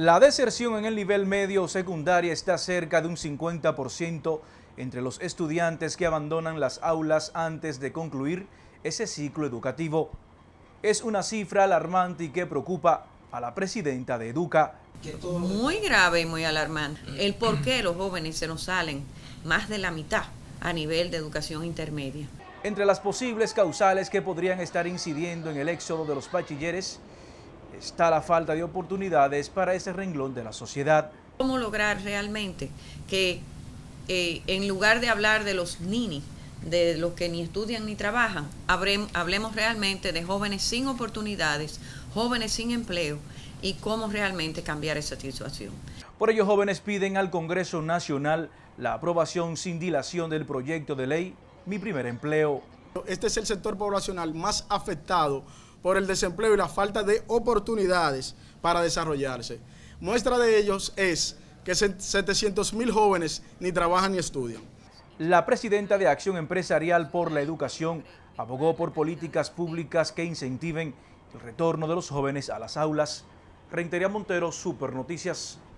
La deserción en el nivel medio o secundaria está cerca de un 50% entre los estudiantes que abandonan las aulas antes de concluir ese ciclo educativo. Es una cifra alarmante y que preocupa a la presidenta de Educa. Muy grave y muy alarmante. Mm. El por qué los jóvenes se nos salen más de la mitad a nivel de educación intermedia. Entre las posibles causales que podrían estar incidiendo en el éxodo de los bachilleres está la falta de oportunidades para ese renglón de la sociedad. ¿Cómo lograr realmente que eh, en lugar de hablar de los ninis, de los que ni estudian ni trabajan, hablemos realmente de jóvenes sin oportunidades, jóvenes sin empleo y cómo realmente cambiar esa situación? Por ello, jóvenes piden al Congreso Nacional la aprobación sin dilación del proyecto de ley Mi Primer Empleo. Este es el sector poblacional más afectado por el desempleo y la falta de oportunidades para desarrollarse. Muestra de ellos es que 700 mil jóvenes ni trabajan ni estudian. La presidenta de Acción Empresarial por la Educación abogó por políticas públicas que incentiven el retorno de los jóvenes a las aulas. Reintería Montero, Super Noticias.